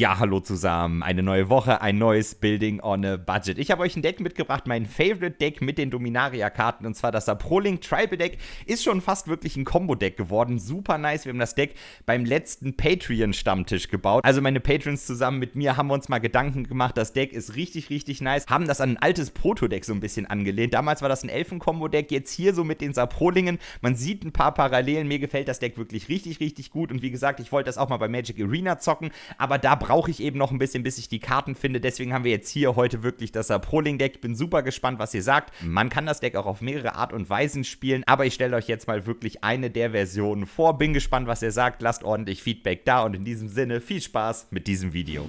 Ja, hallo zusammen. Eine neue Woche, ein neues Building on a Budget. Ich habe euch ein Deck mitgebracht, mein Favorite Deck mit den Dominaria-Karten, und zwar das Saprolink Tribal Deck. Ist schon fast wirklich ein Combo-Deck geworden. Super nice. Wir haben das Deck beim letzten Patreon-Stammtisch gebaut. Also meine Patrons zusammen mit mir haben uns mal Gedanken gemacht. Das Deck ist richtig, richtig nice. Haben das an ein altes Proto-Deck so ein bisschen angelehnt. Damals war das ein Elfen-Combo-Deck, jetzt hier so mit den Saprolingen. Man sieht ein paar Parallelen. Mir gefällt das Deck wirklich richtig, richtig gut. Und wie gesagt, ich wollte das auch mal bei Magic Arena zocken, aber da brauche ich eben noch ein bisschen, bis ich die Karten finde. Deswegen haben wir jetzt hier heute wirklich das Proling-Deck. Bin super gespannt, was ihr sagt. Man kann das Deck auch auf mehrere Art und Weisen spielen, aber ich stelle euch jetzt mal wirklich eine der Versionen vor. Bin gespannt, was ihr sagt. Lasst ordentlich Feedback da und in diesem Sinne viel Spaß mit diesem Video.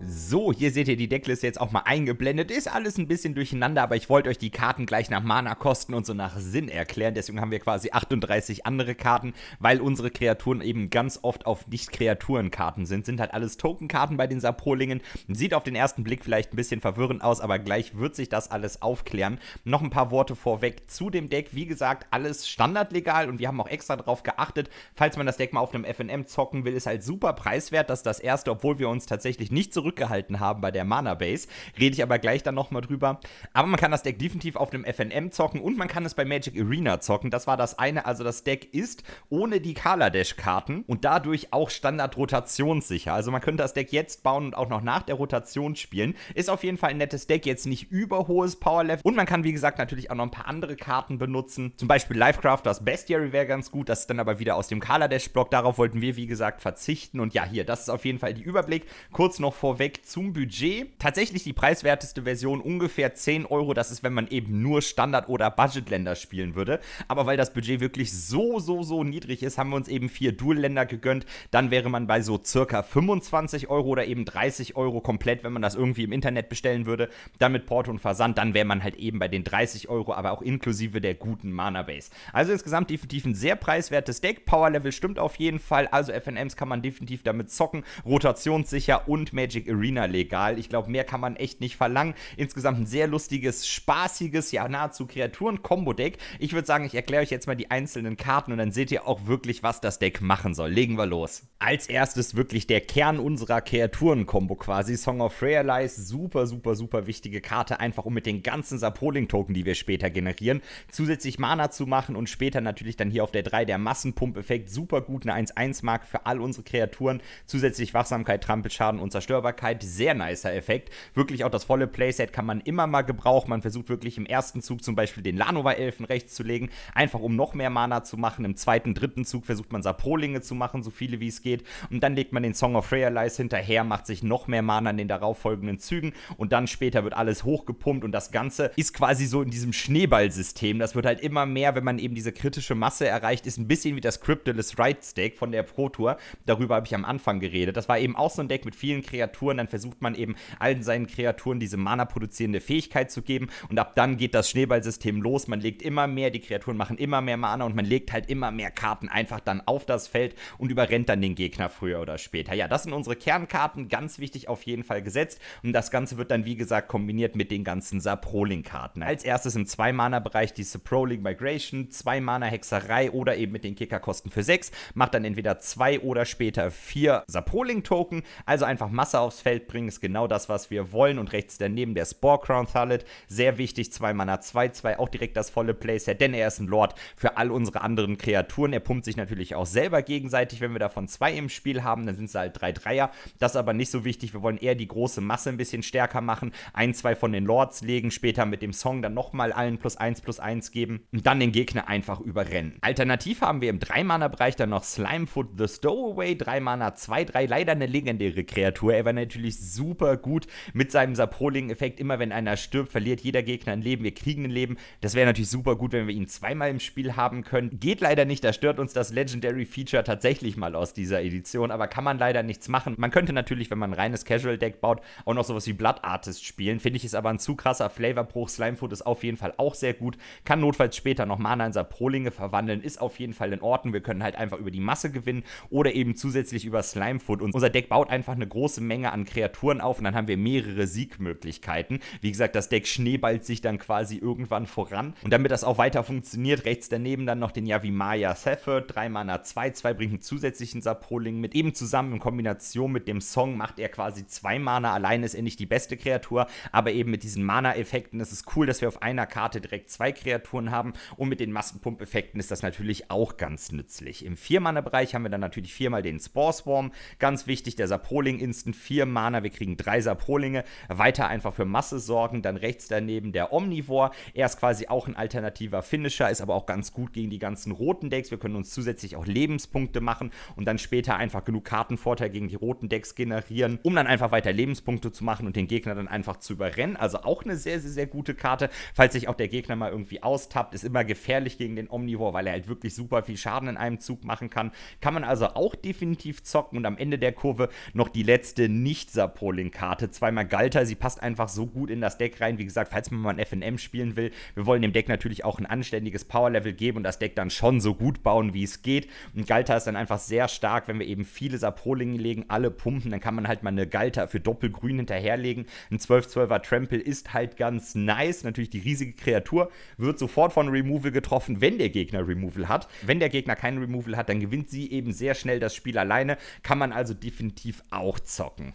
So, hier seht ihr, die Deckliste jetzt auch mal eingeblendet. Ist alles ein bisschen durcheinander, aber ich wollte euch die Karten gleich nach Mana-Kosten und so nach Sinn erklären. Deswegen haben wir quasi 38 andere Karten, weil unsere Kreaturen eben ganz oft auf Nicht-Kreaturen-Karten sind. Sind halt alles Token-Karten bei den Saprolingen. Sieht auf den ersten Blick vielleicht ein bisschen verwirrend aus, aber gleich wird sich das alles aufklären. Noch ein paar Worte vorweg zu dem Deck. Wie gesagt, alles standardlegal und wir haben auch extra darauf geachtet. Falls man das Deck mal auf einem FNM zocken will, ist halt super preiswert. dass das erste, obwohl wir uns tatsächlich nicht zurück zurückgehalten haben bei der Mana Base. Rede ich aber gleich dann nochmal drüber. Aber man kann das Deck definitiv auf dem FNM zocken und man kann es bei Magic Arena zocken. Das war das eine. Also das Deck ist ohne die Kaladesh-Karten und dadurch auch standard-rotationssicher. Also man könnte das Deck jetzt bauen und auch noch nach der Rotation spielen. Ist auf jeden Fall ein nettes Deck, jetzt nicht überhohes Powerlevel. Und man kann, wie gesagt, natürlich auch noch ein paar andere Karten benutzen. Zum Beispiel Lifecraft, das Bestiary wäre ganz gut. Das ist dann aber wieder aus dem Kaladesh-Block. Darauf wollten wir, wie gesagt, verzichten. Und ja, hier, das ist auf jeden Fall die Überblick. Kurz noch vor vorweg zum Budget. Tatsächlich die preiswerteste Version ungefähr 10 Euro. Das ist, wenn man eben nur Standard- oder Budgetländer spielen würde. Aber weil das Budget wirklich so, so, so niedrig ist, haben wir uns eben vier Dual-Länder gegönnt. Dann wäre man bei so circa 25 Euro oder eben 30 Euro komplett, wenn man das irgendwie im Internet bestellen würde. Dann mit Porto und Versand, dann wäre man halt eben bei den 30 Euro, aber auch inklusive der guten Mana-Base. Also insgesamt definitiv ein sehr preiswertes Deck. Power-Level stimmt auf jeden Fall. Also FNMs kann man definitiv damit zocken. Rotationssicher und Magic Arena legal. Ich glaube, mehr kann man echt nicht verlangen. Insgesamt ein sehr lustiges, spaßiges, ja nahezu Kreaturen-Kombo-Deck. Ich würde sagen, ich erkläre euch jetzt mal die einzelnen Karten und dann seht ihr auch wirklich, was das Deck machen soll. Legen wir los. Als erstes wirklich der Kern unserer Kreaturen-Kombo quasi. Song of Realize, super, super, super wichtige Karte, einfach um mit den ganzen sapoling token die wir später generieren, zusätzlich Mana zu machen und später natürlich dann hier auf der 3 der Massenpumpeffekt. Super gut, eine 1-1-Mark für all unsere Kreaturen. Zusätzlich Wachsamkeit, Trampelschaden und Zerstörbarkeit. Unsichtbarkeit, sehr nicer Effekt. Wirklich auch das volle Playset kann man immer mal gebrauchen. Man versucht wirklich im ersten Zug zum Beispiel den Lanova-Elfen rechts zu legen, einfach um noch mehr Mana zu machen. Im zweiten, dritten Zug versucht man Saprolinge zu machen, so viele wie es geht. Und dann legt man den Song of Lies hinterher, macht sich noch mehr Mana in den darauffolgenden Zügen und dann später wird alles hochgepumpt und das Ganze ist quasi so in diesem Schneeballsystem. Das wird halt immer mehr, wenn man eben diese kritische Masse erreicht, ist ein bisschen wie das Cryptoless Right Stack von der Pro Tour. Darüber habe ich am Anfang geredet. Das war eben auch so ein Deck mit vielen Kreaturen Kreaturen, dann versucht man eben allen seinen Kreaturen diese Mana-produzierende Fähigkeit zu geben und ab dann geht das Schneeballsystem los. Man legt immer mehr, die Kreaturen machen immer mehr Mana und man legt halt immer mehr Karten einfach dann auf das Feld und überrennt dann den Gegner früher oder später. Ja, das sind unsere Kernkarten, ganz wichtig auf jeden Fall gesetzt und das Ganze wird dann wie gesagt kombiniert mit den ganzen Saproling-Karten. Als erstes im 2-Mana-Bereich die Saproling Migration, 2-Mana-Hexerei oder eben mit den Kickerkosten für 6, macht dann entweder 2 oder später 4 Saproling-Token, also einfach Masse aufs aufs Feld bringen. Ist genau das, was wir wollen. Und rechts daneben der Spore Crown Thalid, Sehr wichtig, 2 Mana 2-2. Auch direkt das volle Playset, denn er ist ein Lord für all unsere anderen Kreaturen. Er pumpt sich natürlich auch selber gegenseitig. Wenn wir davon zwei im Spiel haben, dann sind es halt drei Dreier. Das ist aber nicht so wichtig. Wir wollen eher die große Masse ein bisschen stärker machen. Ein, zwei von den Lords legen, später mit dem Song dann nochmal allen plus 1, plus 1 geben und dann den Gegner einfach überrennen. Alternativ haben wir im 3-Mana-Bereich dann noch Slimefoot the Stowaway, 3 Mana 2-3, leider eine legendäre Kreatur, Evan natürlich super gut mit seinem Saproling-Effekt. Immer wenn einer stirbt, verliert jeder Gegner ein Leben. Wir kriegen ein Leben. Das wäre natürlich super gut, wenn wir ihn zweimal im Spiel haben können. Geht leider nicht. Da stört uns das Legendary-Feature tatsächlich mal aus dieser Edition. Aber kann man leider nichts machen. Man könnte natürlich, wenn man ein reines Casual-Deck baut, auch noch sowas wie Blood Artist spielen. Finde ich ist aber ein zu krasser Flavorbruch. Slimefoot ist auf jeden Fall auch sehr gut. Kann notfalls später noch Mana in Saprolinge verwandeln. Ist auf jeden Fall in Ordnung. Wir können halt einfach über die Masse gewinnen oder eben zusätzlich über Slimefoot. Und unser Deck baut einfach eine große Menge an an Kreaturen auf und dann haben wir mehrere Siegmöglichkeiten. Wie gesagt, das Deck schneeballt sich dann quasi irgendwann voran. Und damit das auch weiter funktioniert, rechts daneben dann noch den Yavimaya Sefer, 3 Mana 2, 2 bringt einen zusätzlichen Sapoling mit. Eben zusammen in Kombination mit dem Song macht er quasi 2 Mana. Allein ist er nicht die beste Kreatur, aber eben mit diesen Mana-Effekten ist es cool, dass wir auf einer Karte direkt zwei Kreaturen haben. Und mit den Massenpump-Effekten ist das natürlich auch ganz nützlich. Im 4-Mana-Bereich haben wir dann natürlich viermal den Spore Swarm. Ganz wichtig, der Sapoling Instant 4 vier Mana, wir kriegen drei Saprolinge, weiter einfach für Masse sorgen, dann rechts daneben der Omnivore, er ist quasi auch ein alternativer Finisher, ist aber auch ganz gut gegen die ganzen roten Decks, wir können uns zusätzlich auch Lebenspunkte machen und dann später einfach genug Kartenvorteil gegen die roten Decks generieren, um dann einfach weiter Lebenspunkte zu machen und den Gegner dann einfach zu überrennen, also auch eine sehr, sehr, sehr gute Karte, falls sich auch der Gegner mal irgendwie austappt, ist immer gefährlich gegen den Omnivore, weil er halt wirklich super viel Schaden in einem Zug machen kann, kann man also auch definitiv zocken und am Ende der Kurve noch die letzte nicht-Sapolin-Karte. Zweimal Galter, sie passt einfach so gut in das Deck rein. Wie gesagt, falls man mal ein FNM spielen will, wir wollen dem Deck natürlich auch ein anständiges Power-Level geben und das Deck dann schon so gut bauen, wie es geht. Und Galter ist dann einfach sehr stark, wenn wir eben viele Sapolinge legen, alle pumpen, dann kann man halt mal eine Galter für Doppelgrün hinterherlegen. Ein 12-12er Trample ist halt ganz nice. Natürlich die riesige Kreatur wird sofort von Removal getroffen, wenn der Gegner Removal hat. Wenn der Gegner keinen Removal hat, dann gewinnt sie eben sehr schnell das Spiel alleine. Kann man also definitiv auch zocken.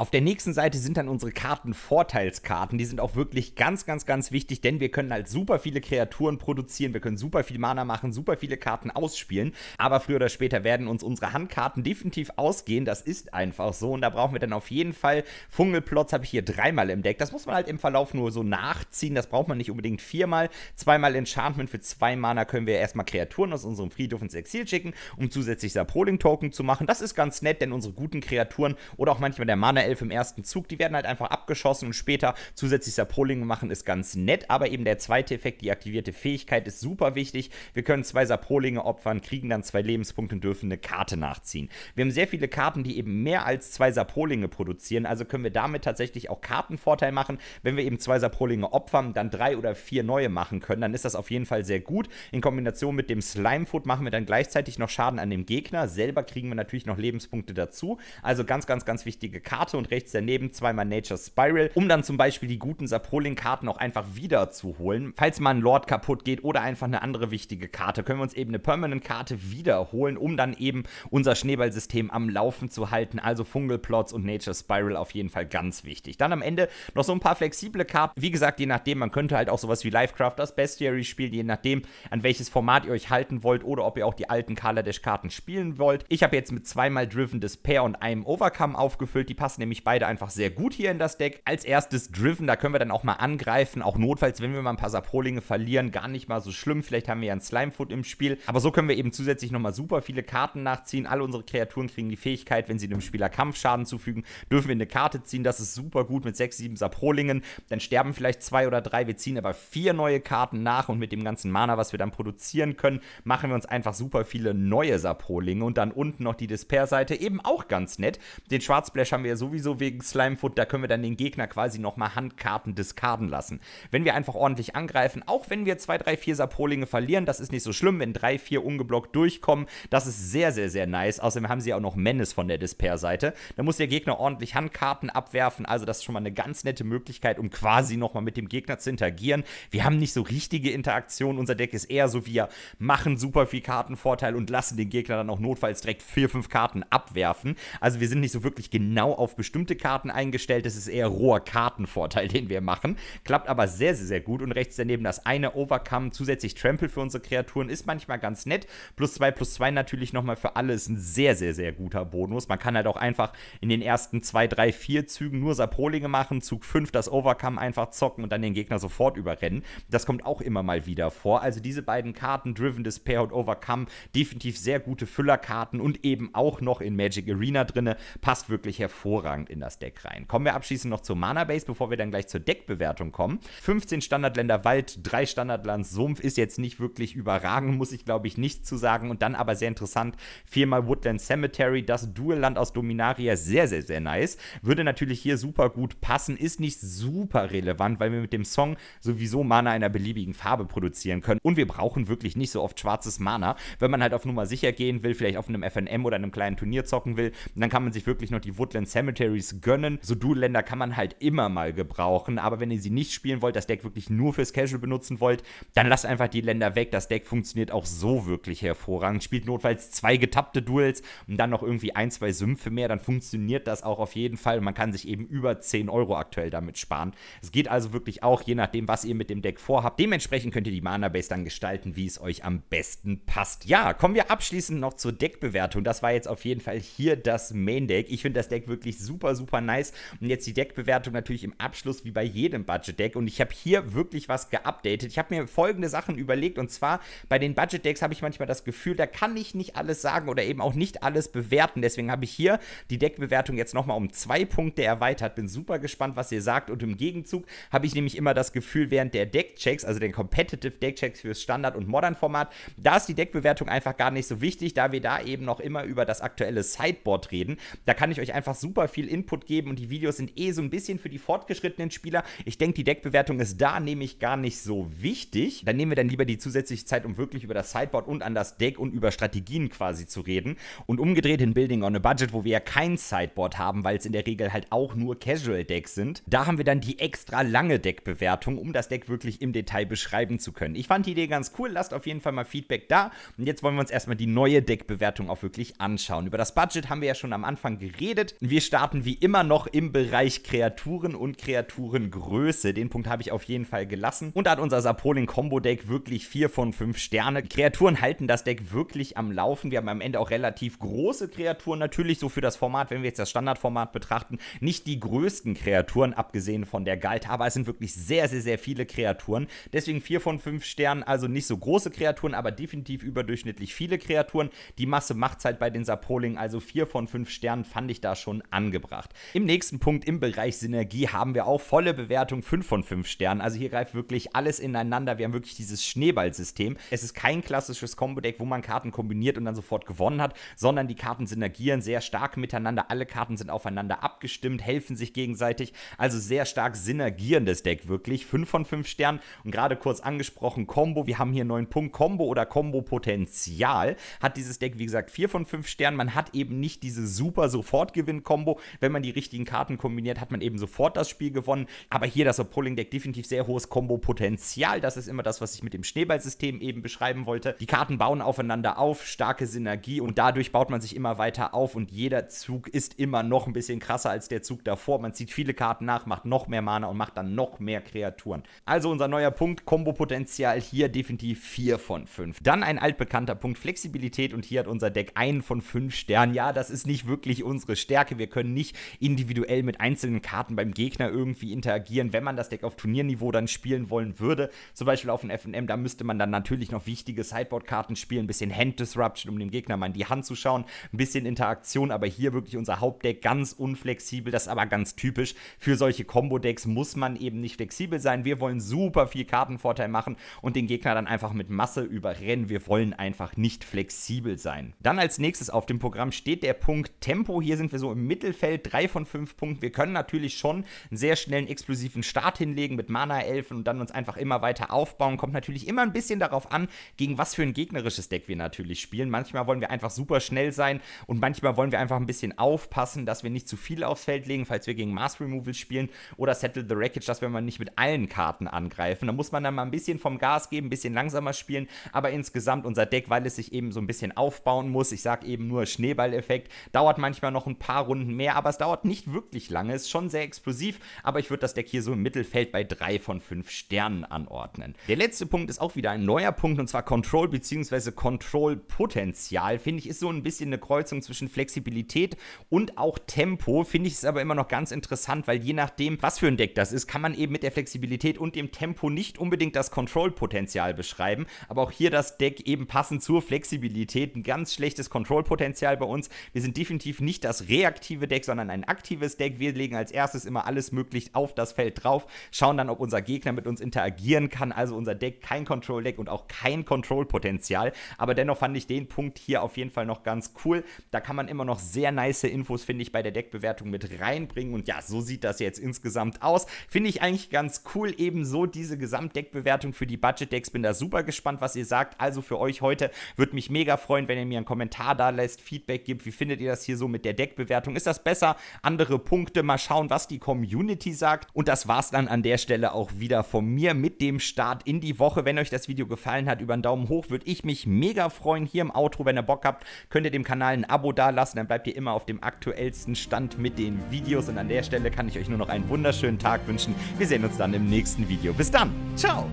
Auf der nächsten Seite sind dann unsere Karten Vorteilskarten. Die sind auch wirklich ganz, ganz, ganz wichtig, denn wir können halt super viele Kreaturen produzieren, wir können super viel Mana machen, super viele Karten ausspielen. Aber früher oder später werden uns unsere Handkarten definitiv ausgehen. Das ist einfach so. Und da brauchen wir dann auf jeden Fall Fungelplots, habe ich hier dreimal im Deck. Das muss man halt im Verlauf nur so nachziehen. Das braucht man nicht unbedingt viermal. Zweimal Enchantment für zwei Mana können wir erstmal Kreaturen aus unserem Friedhof ins Exil schicken, um zusätzlich sapoling token zu machen. Das ist ganz nett, denn unsere guten Kreaturen oder auch manchmal der Mana Elf im ersten Zug, die werden halt einfach abgeschossen und später zusätzlich Sapoling machen ist ganz nett, aber eben der zweite Effekt, die aktivierte Fähigkeit ist super wichtig. Wir können zwei Sapolinge opfern, kriegen dann zwei Lebenspunkte und dürfen eine Karte nachziehen. Wir haben sehr viele Karten, die eben mehr als zwei Sapolinge produzieren, also können wir damit tatsächlich auch Kartenvorteil machen. Wenn wir eben zwei Sapolinge opfern, dann drei oder vier neue machen können, dann ist das auf jeden Fall sehr gut. In Kombination mit dem Slimefoot machen wir dann gleichzeitig noch Schaden an dem Gegner. Selber kriegen wir natürlich noch Lebenspunkte dazu. Also ganz, ganz, ganz wichtige Karte und rechts daneben zweimal Nature Spiral, um dann zum Beispiel die guten Sapolin-Karten auch einfach wieder zu holen. Falls mal ein Lord kaputt geht oder einfach eine andere wichtige Karte, können wir uns eben eine Permanent-Karte wiederholen, um dann eben unser Schneeballsystem am Laufen zu halten. Also Fungal Plots und Nature Spiral auf jeden Fall ganz wichtig. Dann am Ende noch so ein paar flexible Karten. Wie gesagt, je nachdem, man könnte halt auch sowas wie Livecraft, das Bestiary spielen, je nachdem, an welches Format ihr euch halten wollt oder ob ihr auch die alten Kaladesh-Karten spielen wollt. Ich habe jetzt mit zweimal Driven Despair und einem Overcome aufgefüllt. Die passen nämlich beide einfach sehr gut hier in das Deck. Als erstes Driven, da können wir dann auch mal angreifen, auch notfalls, wenn wir mal ein paar Saprolinge verlieren, gar nicht mal so schlimm. Vielleicht haben wir ja einen Slimefoot im Spiel, aber so können wir eben zusätzlich nochmal super viele Karten nachziehen. Alle unsere Kreaturen kriegen die Fähigkeit, wenn sie dem Spieler Kampfschaden zufügen, dürfen wir eine Karte ziehen. Das ist super gut mit 6, 7 Saprolingen. Dann sterben vielleicht zwei oder drei. Wir ziehen aber vier neue Karten nach und mit dem ganzen Mana, was wir dann produzieren können, machen wir uns einfach super viele neue Saprolinge und dann unten noch die Despair-Seite eben auch ganz nett. Den Schwarzsplash haben wir ja so sowieso wegen Slimefoot, da können wir dann den Gegner quasi nochmal Handkarten diskarden lassen. Wenn wir einfach ordentlich angreifen, auch wenn wir 2, 3, 4 Sapolinge verlieren, das ist nicht so schlimm, wenn 3, 4 ungeblockt durchkommen, das ist sehr, sehr, sehr nice. Außerdem haben sie auch noch Menace von der Despair-Seite. Da muss der Gegner ordentlich Handkarten abwerfen, also das ist schon mal eine ganz nette Möglichkeit, um quasi nochmal mit dem Gegner zu interagieren. Wir haben nicht so richtige Interaktion, unser Deck ist eher so, wir machen super viel Kartenvorteil und lassen den Gegner dann auch notfalls direkt 4, 5 Karten abwerfen. Also wir sind nicht so wirklich genau auf bestimmte Karten eingestellt. Das ist eher roher Kartenvorteil, den wir machen. Klappt aber sehr, sehr, sehr gut. Und rechts daneben das eine Overcome, zusätzlich Trample für unsere Kreaturen, ist manchmal ganz nett. Plus 2, plus 2 natürlich nochmal für alle ist ein sehr, sehr, sehr guter Bonus. Man kann halt auch einfach in den ersten 2, 3, 4 Zügen nur Saprolinge machen, Zug 5 das Overcome einfach zocken und dann den Gegner sofort überrennen. Das kommt auch immer mal wieder vor. Also diese beiden Karten, Driven Despair und Overcome, definitiv sehr gute Füllerkarten und eben auch noch in Magic Arena drinne, passt wirklich hervorragend hervorragend in das Deck rein. Kommen wir abschließend noch zur Mana Base, bevor wir dann gleich zur Deckbewertung kommen. 15 Standardländer Wald, 3 Standardlands Sumpf ist jetzt nicht wirklich überragend, muss ich glaube ich nicht zu sagen. Und dann aber sehr interessant, viermal Woodland Cemetery, das Duelland aus Dominaria, sehr, sehr, sehr nice. Würde natürlich hier super gut passen, ist nicht super relevant, weil wir mit dem Song sowieso Mana einer beliebigen Farbe produzieren können. Und wir brauchen wirklich nicht so oft schwarzes Mana. Wenn man halt auf Nummer sicher gehen will, vielleicht auf einem FNM oder einem kleinen Turnier zocken will, dann kann man sich wirklich noch die Woodland Cemetery Commentaries gönnen. So Dual-Länder kann man halt immer mal gebrauchen, aber wenn ihr sie nicht spielen wollt, das Deck wirklich nur fürs Casual benutzen wollt, dann lasst einfach die Länder weg. Das Deck funktioniert auch so wirklich hervorragend. Spielt notfalls zwei getappte Duels und dann noch irgendwie ein, zwei Sümpfe mehr, dann funktioniert das auch auf jeden Fall. Man kann sich eben über 10 Euro aktuell damit sparen. Es geht also wirklich auch, je nachdem, was ihr mit dem Deck vorhabt. Dementsprechend könnt ihr die Mana-Base dann gestalten, wie es euch am besten passt. Ja, kommen wir abschließend noch zur Deckbewertung. Das war jetzt auf jeden Fall hier das Main-Deck. Ich finde das Deck wirklich super super, super nice. Und jetzt die Deckbewertung natürlich im Abschluss wie bei jedem Budget-Deck. Und ich habe hier wirklich was geupdatet. Ich habe mir folgende Sachen überlegt. Und zwar bei den Budget-Decks habe ich manchmal das Gefühl, da kann ich nicht alles sagen oder eben auch nicht alles bewerten. Deswegen habe ich hier die Deckbewertung jetzt nochmal um zwei Punkte erweitert. Bin super gespannt, was ihr sagt. Und im Gegenzug habe ich nämlich immer das Gefühl, während der Deckchecks, also den Competitive Deckchecks fürs Standard- und Modern-Format, da ist die Deckbewertung einfach gar nicht so wichtig, da wir da eben noch immer über das aktuelle Sideboard reden. Da kann ich euch einfach super viel viel Input geben und die Videos sind eh so ein bisschen für die fortgeschrittenen Spieler. Ich denke, die Deckbewertung ist da nämlich gar nicht so wichtig. Dann nehmen wir dann lieber die zusätzliche Zeit, um wirklich über das Sideboard und an das Deck und über Strategien quasi zu reden. Und umgedreht in Building on a Budget, wo wir ja kein Sideboard haben, weil es in der Regel halt auch nur Casual Decks sind, da haben wir dann die extra lange Deckbewertung, um das Deck wirklich im Detail beschreiben zu können. Ich fand die Idee ganz cool, lasst auf jeden Fall mal Feedback da. Und jetzt wollen wir uns erstmal die neue Deckbewertung auch wirklich anschauen. Über das Budget haben wir ja schon am Anfang geredet. Wir starten starten wie immer noch im Bereich Kreaturen und Kreaturengröße. Den Punkt habe ich auf jeden Fall gelassen. Und da hat unser Sapolin Combo Deck wirklich 4 von 5 Sterne. Kreaturen halten das Deck wirklich am Laufen. Wir haben am Ende auch relativ große Kreaturen, natürlich so für das Format, wenn wir jetzt das Standardformat betrachten, nicht die größten Kreaturen, abgesehen von der Galt, aber es sind wirklich sehr, sehr, sehr viele Kreaturen. Deswegen 4 von 5 Sternen, also nicht so große Kreaturen, aber definitiv überdurchschnittlich viele Kreaturen. Die Masse macht es halt bei den Sapoling, also 4 von 5 Sternen fand ich da schon an vorangebracht. Im nächsten Punkt im Bereich Synergie haben wir auch volle Bewertung 5 von 5 Sternen. Also hier greift wirklich alles ineinander. Wir haben wirklich dieses Schneeballsystem. Es ist kein klassisches Combo-Deck, wo man Karten kombiniert und dann sofort gewonnen hat, sondern die Karten synergieren sehr stark miteinander. Alle Karten sind aufeinander abgestimmt, helfen sich gegenseitig. Also sehr stark synergierendes Deck wirklich. 5 von 5 Sternen und gerade kurz angesprochen Combo. Wir haben hier einen neuen Punkt. Combo oder Combo-Potenzial hat dieses Deck, wie gesagt, 4 von 5 Sternen. Man hat eben nicht diese super Sofortgewinn-Kombo, wenn man die richtigen Karten kombiniert, hat man eben sofort das Spiel gewonnen. Aber hier das Pulling Deck definitiv sehr hohes Combo-Potenzial. Das ist immer das, was ich mit dem Schneeballsystem eben beschreiben wollte. Die Karten bauen aufeinander auf, starke Synergie und dadurch baut man sich immer weiter auf und jeder Zug ist immer noch ein bisschen krasser als der Zug davor. Man zieht viele Karten nach, macht noch mehr Mana und macht dann noch mehr Kreaturen. Also unser neuer Punkt, Combo-Potenzial hier definitiv 4 von 5. Dann ein altbekannter Punkt, Flexibilität und hier hat unser Deck einen von 5 Sternen. Ja, das ist nicht wirklich unsere Stärke. Wir können können nicht individuell mit einzelnen Karten beim Gegner irgendwie interagieren, wenn man das Deck auf Turnierniveau dann spielen wollen würde. Zum Beispiel auf dem FNM, da müsste man dann natürlich noch wichtige Sideboard-Karten spielen, ein bisschen Hand Disruption, um dem Gegner mal in die Hand zu schauen, ein bisschen Interaktion, aber hier wirklich unser Hauptdeck ganz unflexibel, das ist aber ganz typisch. Für solche Combo-Decks muss man eben nicht flexibel sein. Wir wollen super viel Kartenvorteil machen und den Gegner dann einfach mit Masse überrennen. Wir wollen einfach nicht flexibel sein. Dann als nächstes auf dem Programm steht der Punkt Tempo. Hier sind wir so im Mittelfeld Spielfeld, Drei von fünf Punkten. Wir können natürlich schon einen sehr schnellen, explosiven Start hinlegen mit Mana-Elfen und dann uns einfach immer weiter aufbauen. Kommt natürlich immer ein bisschen darauf an, gegen was für ein gegnerisches Deck wir natürlich spielen. Manchmal wollen wir einfach super schnell sein und manchmal wollen wir einfach ein bisschen aufpassen, dass wir nicht zu viel aufs Feld legen, falls wir gegen Mass Removal spielen oder Settle the Wreckage, dass wir mal nicht mit allen Karten angreifen. Da muss man dann mal ein bisschen vom Gas geben, ein bisschen langsamer spielen, aber insgesamt unser Deck, weil es sich eben so ein bisschen aufbauen muss, ich sage eben nur Schneeballeffekt, dauert manchmal noch ein paar Runden mehr her, aber es dauert nicht wirklich lange, ist schon sehr explosiv, aber ich würde das Deck hier so im Mittelfeld bei 3 von 5 Sternen anordnen. Der letzte Punkt ist auch wieder ein neuer Punkt und zwar Control bzw. Control-Potenzial. Finde ich ist so ein bisschen eine Kreuzung zwischen Flexibilität und auch Tempo. Finde ich es aber immer noch ganz interessant, weil je nachdem, was für ein Deck das ist, kann man eben mit der Flexibilität und dem Tempo nicht unbedingt das Control-Potenzial beschreiben, aber auch hier das Deck eben passend zur Flexibilität. Ein ganz schlechtes Control-Potenzial bei uns. Wir sind definitiv nicht das reaktive Deck, Deck, sondern ein aktives Deck. Wir legen als erstes immer alles möglich auf das Feld drauf, schauen dann, ob unser Gegner mit uns interagieren kann. Also unser Deck kein Control-Deck und auch kein Control-Potenzial. Aber dennoch fand ich den Punkt hier auf jeden Fall noch ganz cool. Da kann man immer noch sehr nice Infos, finde ich, bei der Deckbewertung mit reinbringen. Und ja, so sieht das jetzt insgesamt aus. Finde ich eigentlich ganz cool. Ebenso diese Gesamtdeckbewertung für die Budget-Decks. Bin da super gespannt, was ihr sagt. Also für euch heute würde mich mega freuen, wenn ihr mir einen Kommentar da lässt, Feedback gibt. Wie findet ihr das hier so mit der Deckbewertung? Ist das besser? besser, andere Punkte. Mal schauen, was die Community sagt. Und das war's dann an der Stelle auch wieder von mir mit dem Start in die Woche. Wenn euch das Video gefallen hat, über einen Daumen hoch würde ich mich mega freuen. Hier im Outro, wenn ihr Bock habt, könnt ihr dem Kanal ein Abo dalassen. Dann bleibt ihr immer auf dem aktuellsten Stand mit den Videos. Und an der Stelle kann ich euch nur noch einen wunderschönen Tag wünschen. Wir sehen uns dann im nächsten Video. Bis dann. Ciao.